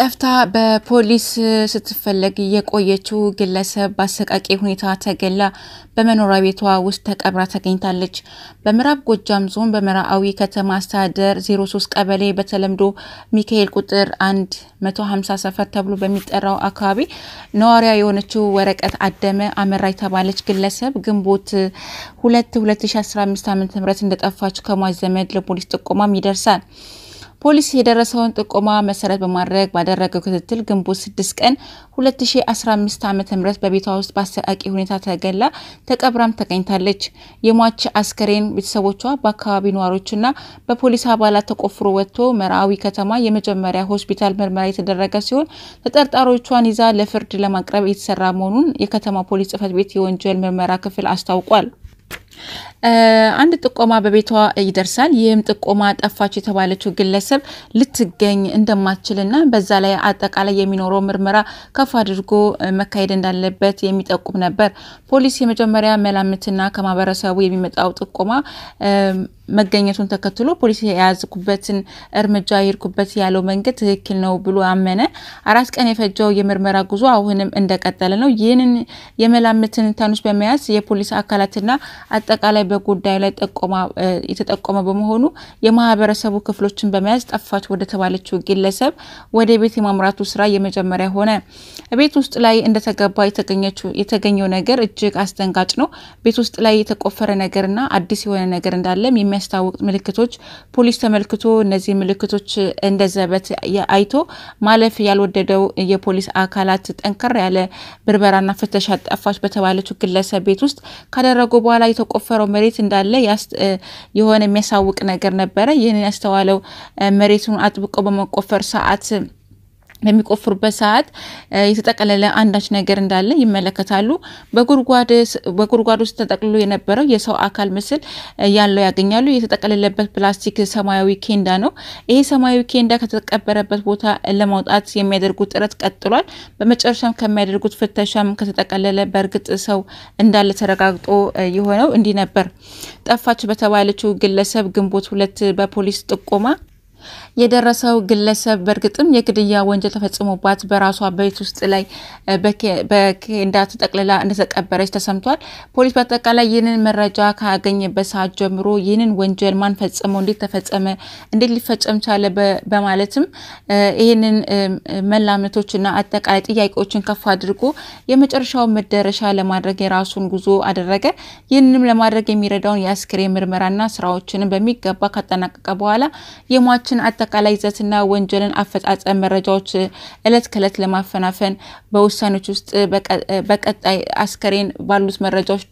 ጠፍታ በፖሊስ ስትፈለግ የቆየችው ግለሰብ በአሰቃቂ ሁኔታ ተገላ በመኖሪያ ቤቷ ውስጥ ተቀብራ ተገኝታለች። በምዕራብ ጎጃም ዞን በመራዊ ከተማ አስተዳደር 03 ቀበሌ በተለምዶ ሚካኤል ቁጥር 150 ሰፈር ተብሎ በሚጠራው አካባቢ ነዋሪያ የሆነችው ወረቀት አደመ አመራ የተባለች ግለሰብ ግንቦት 2 2015 ዓ ም እንደጠፋች ከሟች ዘመድ ለፖሊስ ጥቆማም ይደርሳል። ፖሊስ የደረሰውን ጥቆማ መሰረት በማድረግ ባደረገው ክትትል ግንቦት 6 ቀን 2015 ዓ ም በቤቷ ውስጥ በአሰቃቂ ሁኔታ ተገላ ተቀብራም ተገኝታለች። የሟች አስከሬን ቤተሰቦቿ በአካባቢ ነዋሪዎችና በፖሊስ አባላት ተቆፍሮ ወጥቶ መርአዊ ከተማ የመጀመሪያ ሆስፒታል ምርመራ የተደረገ ሲሆን ተጠርጣሪዎቿን ይዛ ለፍርድ ለማቅረብ የተሰራ መሆኑን የከተማ ፖሊስ ጽፈት ቤት የወንጀል ምርመራ ክፍል አስታውቋል። አንድ ጥቆማ በቤቷ ይደርሳል። ይህም ጥቆማ ጠፋች የተባለችው ግለሰብ ልትገኝ እንደማትችልና በዛ ላይ አጠቃላይ የሚኖረው ምርመራ ከፍ አድርጎ መካሄድ እንዳለበት የሚጠቁም ነበር። ፖሊስ የመጀመሪያ መላምትና ከማህበረሰቡ የሚመጣው ጥቆማ መገኘቱን ተከትሎ ፖሊስ የያዝኩበትን እርምጃ ይርኩበት ያለው መንገድ ትክክል ነው ብሎ አመነ። አራት ቀን የፈጀው የምርመራ ጉዞ አሁንም እንደቀጠለ ነው። ይህንን የመላምትን ትንታኔዎች በመያዝ የፖሊስ አካላትና አጠቃላይ በጉዳዩ ላይ የተጠቆመ በመሆኑ የማህበረሰቡ ክፍሎችን በመያዝ ጠፋች ወደ ተባለችው ግለሰብ ወደ ቤት የማምራቱ ስራ የመጀመሪያ ሆነ። ቤት ውስጥ ላይ እንደተገባ የተገኘው ነገር እጅግ አስደንጋጭ ነው። ቤት ውስጥ ላይ የተቆፈረ ነገርና አዲስ የሆነ ነገር እንዳለም የሚያስታውቅ ምልክቶች ፖሊስ ተመልክቶ እነዚህ ምልክቶች እንደዘበት አይቶ ማለፍ ያልወደደው የፖሊስ አካላት ጠንከር ያለ ብርበራና ፍተሻ ጠፋች በተባለችው ግለሰብ ቤት ውስጥ ካደረጉ በኋላ የተቆፈረው መሬት እንዳለ የሆነ የሚያሳውቅ ነገር ነበረ። ይህንን ያስተዋለው መሬቱን አጥብቆ በመቆፈር ሰዓት በሚቆፍሩበት ሰዓት የተጠቀለለ አንዳች ነገር እንዳለ ይመለከታሉ። በጉድጓድ ውስጥ ተጠቅልሎ የነበረው የሰው አካል ምስል ያለው ያገኛሉ። የተጠቀለለበት ፕላስቲክ ሰማያዊ ኬንዳ ነው። ይሄ ሰማያዊ ኬንዳ ከተቀበረበት ቦታ ለማውጣት የሚያደርጉት ጥረት ቀጥሏል። በመጨረሻም ከሚያደርጉት ፍተሻም ከተጠቀለለ በእርግጥ ሰው እንዳለ ተረጋግጦ የሆነው እንዲህ ነበር። ጠፋች በተባለችው ግለሰብ ግንቦት ሁለት በፖሊስ ጥቆማ የደረሰው ግለሰብ በእርግጥም የግድያ ወንጀል ተፈጽሞባት በራሷ ቤት ውስጥ ላይ በኬንዳ ተጠቅልላ እንደተቀበረች ተሰምቷል። ፖሊስ በአጠቃላይ ይህንን መረጃ ካገኘበት ሰዓት ጀምሮ ይህንን ወንጀል ማን ፈጸመው፣ እንዴት ተፈጸመ፣ እንዴት ሊፈጸም ቻለ በማለትም ይህንን መላምቶችና አጠቃላይ ጥያቄዎችን ከፍ አድርጎ የመጨረሻውን መደረሻ ለማድረግ የራሱን ጉዞ አደረገ። ይህንንም ለማድረግ የሚረዳውን የአስክሬን ምርመራና ስራዎችንም በሚገባ ካጠናቀቀ በኋላ የሟችን የጥቃትን አጠቃላይ ይዘትና ወንጀልን አፈጻጸም መረጃዎች እለት ከእለት ለማፈናፈን በውሳኔዎች ውስጥ በቀጣይ አስከሬን ባሉት መረጃዎች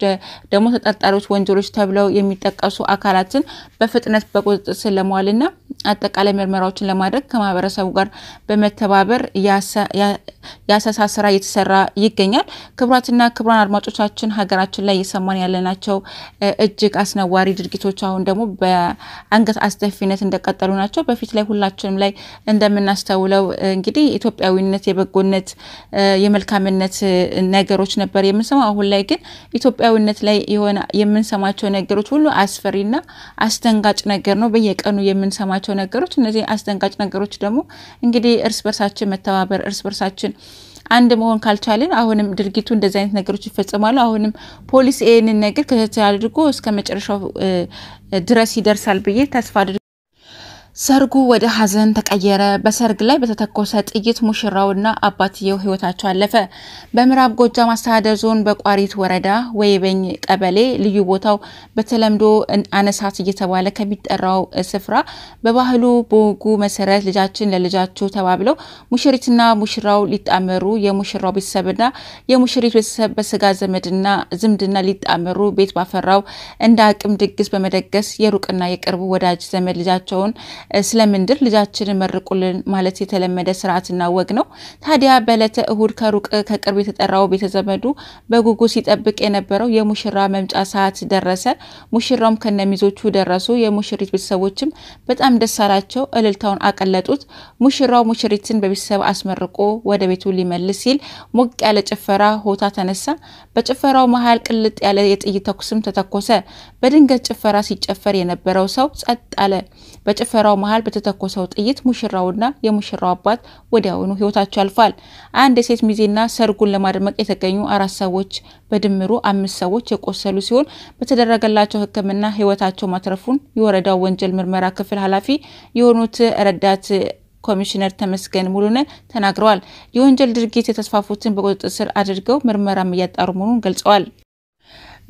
ደግሞ ተጠርጣሪዎች ወንጀሎች ተብለው የሚጠቀሱ አካላትን በፍጥነት በቁጥጥር ስር ለመዋልና አጠቃላይ ምርመራዎችን ለማድረግ ከማህበረሰቡ ጋር በመተባበር የአሰሳ ስራ እየተሰራ ይገኛል። ክቡራትና ክቡራን አድማጮቻችን ሀገራችን ላይ እየሰማን ያለናቸው እጅግ አስነዋሪ ድርጊቶች አሁን ደግሞ በአንገት አስደፊነት እንደቀጠሉ ናቸው። በፊት ላይ ሁላችንም ላይ እንደምናስተውለው እንግዲህ ኢትዮጵያዊነት፣ የበጎነት፣ የመልካምነት ነገሮች ነበር የምንሰማው። አሁን ላይ ግን ኢትዮጵያዊነት ላይ የሆነ የምንሰማቸው ነገሮች ሁሉ አስፈሪና አስደንጋጭ ነገር ነው። በየቀኑ የምንሰማቸው ነገሮች እነዚህ አስደንጋጭ ነገሮች ደግሞ እንግዲህ እርስ በርሳችን መተባበር እርስ በርሳችን አንድ መሆን ካልቻልን አሁንም ድርጊቱ እንደዚህ አይነት ነገሮች ይፈጽማሉ። አሁንም ፖሊስ ይህንን ነገር ክትትል አድርጎ እስከ መጨረሻው ድረስ ይደርሳል ብዬ ተስፋ አድርጎ ሰርጉ ወደ ሀዘን ተቀየረ። በሰርግ ላይ በተተኮሰ ጥይት ሙሽራውና አባትየው ህይወታቸው አለፈ። በምዕራብ ጎጃም አስተዳደር ዞን በቋሪት ወረዳ ወይበኝ ቀበሌ ልዩ ቦታው በተለምዶ አነሳት እየተባለ ከሚጠራው ስፍራ በባህሉ በወጉ መሰረት ልጃችን ለልጃችሁ ተባብለው ሙሽሪትና ሙሽራው ሊጣመሩ የሙሽራው ቤተሰብና የሙሽሪት ቤተሰብ በስጋ ዘመድና ዝምድና ሊጣመሩ ቤት ባፈራው እንደ አቅም ድግስ በመደገስ የሩቅና የቅርቡ ወዳጅ ዘመድ ልጃቸውን ስለምንድር ልጃችንን መርቁልን ማለት የተለመደ ስርዓትና ወግ ነው። ታዲያ በዕለተ እሁድ ከሩቅ ከቅርብ የተጠራው ቤተዘመዱ በጉጉ ሲጠብቅ የነበረው የሙሽራ መምጫ ሰዓት ደረሰ። ሙሽራውም ከነሚዞቹ ደረሱ። የሙሽሪት ቤተሰቦችም በጣም ደስ አላቸው፣ እልልታውን አቀለጡት። ሙሽራው ሙሽሪትን በቤተሰብ አስመርቆ ወደ ቤቱ ሊመልስ ሲል ሞቅ ያለ ጭፈራ ሆታ ተነሳ። በጭፈራው መሀል ቅልጥ ያለ የጥይት ተኩስም ተተኮሰ። በድንገት ጭፈራ ሲጨፈር የነበረው ሰው ጸጥ አለ። በጭፈራው በስብሰባው መሀል በተተኮሰው ጥይት ሙሽራውና የሙሽራው አባት ወዲያውኑ ህይወታቸው አልፏል። አንድ የሴት ሚዜና ሰርጉን ለማድመቅ የተገኙ አራት ሰዎች በድምሩ አምስት ሰዎች የቆሰሉ ሲሆን በተደረገላቸው ሕክምና ህይወታቸው ማትረፉን የወረዳው ወንጀል ምርመራ ክፍል ኃላፊ የሆኑት ረዳት ኮሚሽነር ተመስገን ሙሉነ ተናግረዋል። የወንጀል ድርጊት የተስፋፉትን በቁጥጥር ስር አድርገው ምርመራም እያጣሩ መሆኑን ገልጸዋል።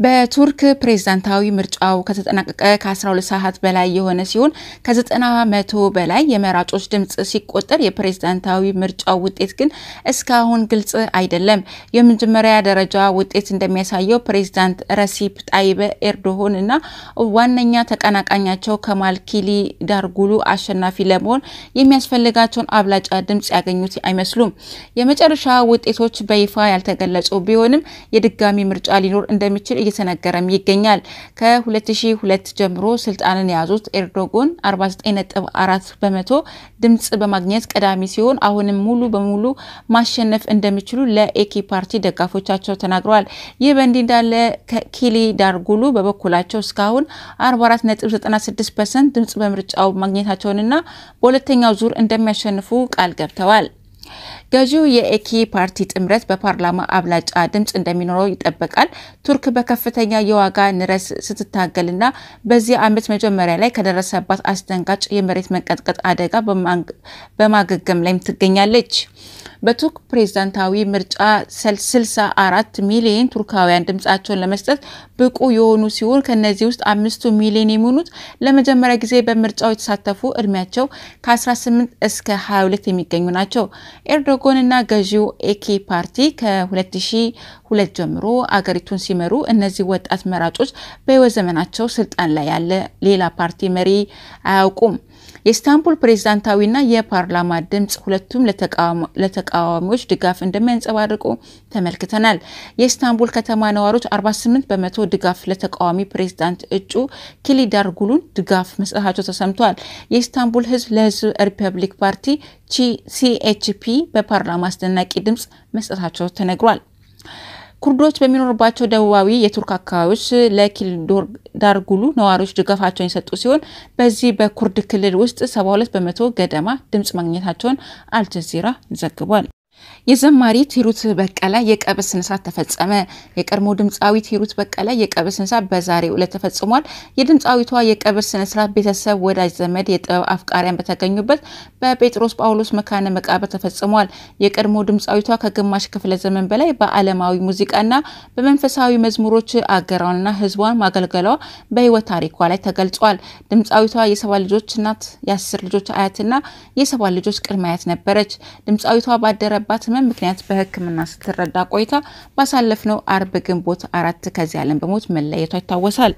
በቱርክ ፕሬዝዳንታዊ ምርጫው ከተጠናቀቀ ከ12 ሰዓት በላይ የሆነ ሲሆን ከ90 መቶ በላይ የመራጮች ድምፅ ሲቆጠር የፕሬዝዳንታዊ ምርጫው ውጤት ግን እስካሁን ግልጽ አይደለም። የመጀመሪያ ደረጃ ውጤት እንደሚያሳየው ፕሬዝዳንት ረሲፕ ጣይበ ኤርዶሆን እና ዋነኛ ተቀናቃኛቸው ከማል ኪሊ ዳርጉሉ አሸናፊ ለመሆን የሚያስፈልጋቸውን አብላጫ ድምፅ ያገኙት አይመስሉም። የመጨረሻ ውጤቶች በይፋ ያልተገለጹ ቢሆንም የድጋሚ ምርጫ ሊኖር እንደሚችል እየተነገረም ይገኛል። ከ2002 ጀምሮ ስልጣንን የያዙት ኤርዶጎን 49.4 በመቶ ድምፅ በማግኘት ቀዳሚ ሲሆን አሁንም ሙሉ በሙሉ ማሸነፍ እንደሚችሉ ለኤኪ ፓርቲ ደጋፎቻቸው ተናግረዋል። ይህ በእንዲህ እንዳለ ኪሊ ዳርጉሉ በበኩላቸው እስካሁን 44.96 ፐርሰንት ድምፅ በምርጫው ማግኘታቸውንና በሁለተኛው ዙር እንደሚያሸንፉ ቃል ገብተዋል። ገዢው የኤኪ ፓርቲ ጥምረት በፓርላማ አብላጫ ድምፅ እንደሚኖረው ይጠበቃል። ቱርክ በከፍተኛ የዋጋ ንረት ስትታገልና በዚህ ዓመት መጀመሪያ ላይ ከደረሰባት አስደንጋጭ የመሬት መንቀጥቀጥ አደጋ በማገገም ላይም ትገኛለች። በቱርክ ፕሬዝዳንታዊ ምርጫ 64 ሚሊዮን ቱርካውያን ድምፃቸውን ለመስጠት ብቁ የሆኑ ሲሆን ከነዚህ ውስጥ አምስቱ ሚሊዮን የሚሆኑት ለመጀመሪያ ጊዜ በምርጫው የተሳተፉ እድሜያቸው ከ18 እስከ 22 የሚገኙ ናቸው። ኤርዶጋን ደርጎንና ገዢው ኤኬ ፓርቲ ከ2002 ጀምሮ አገሪቱን ሲመሩ እነዚህ ወጣት መራጮች በሕይወት ዘመናቸው ስልጣን ላይ ያለ ሌላ ፓርቲ መሪ አያውቁም። የኢስታንቡል ፕሬዝዳንታዊና የፓርላማ ድምፅ ሁለቱም ለተቃዋሚዎች ድጋፍ እንደሚያንጸባርቁ ተመልክተናል። የኢስታንቡል ከተማ ነዋሪዎች 48 በመቶ ድጋፍ ለተቃዋሚ ፕሬዝዳንት እጩ ኪሊዳር ጉሉን ድጋፍ መስጠታቸው ተሰምቷል። የኢስታንቡል ህዝብ ለህዝብ ሪፐብሊክ ፓርቲ ሲኤችፒ በፓርላማ አስደናቂ ድምፅ መስጠታቸው ተነግሯል። ኩርዶች በሚኖሩባቸው ደቡባዊ የቱርክ አካባቢዎች ለኪልዶር ዳርጉሉ ነዋሪዎች ድጋፋቸውን የሰጡ ሲሆን በዚህ በኩርድ ክልል ውስጥ 72 በመቶ ገደማ ድምፅ ማግኘታቸውን አልጀዚራ ዘግቧል። የዘማሪት ሂሩት በቀለ የቀብር ስነስርዓት ተፈጸመ። የቀድሞ ድምፃዊት ሂሩት በቀለ የቀብር ስነስርዓት በዛሬው ዕለት ተፈጽሟል። የድምፃዊቷ የቀብር ስነስርዓት ቤተሰብ፣ ወዳጅ ዘመድ፣ የጥበብ አፍቃሪያን በተገኙበት በጴጥሮስ ጳውሎስ መካነ መቃብር ተፈጽሟል። የቀድሞ ድምፃዊቷ ከግማሽ ክፍለ ዘመን በላይ በዓለማዊ ሙዚቃና በመንፈሳዊ መዝሙሮች አገራንና ሕዝቧን ማገልገሏ በህይወት ታሪኳ ላይ ተገልጿል። ድምፃዊቷ የሰባ ልጆች እናት፣ የአስር ልጆች አያትና የሰባ ልጆች ቅድመ አያት ነበረች። ድምፃዊቷ ባደረባ ባለባት ህመም ምክንያት በህክምና ስትረዳ ቆይታ ባሳለፍነው አርብ ግንቦት አራት ከዚህ ዓለም በሞት መለየቷ ይታወሳል።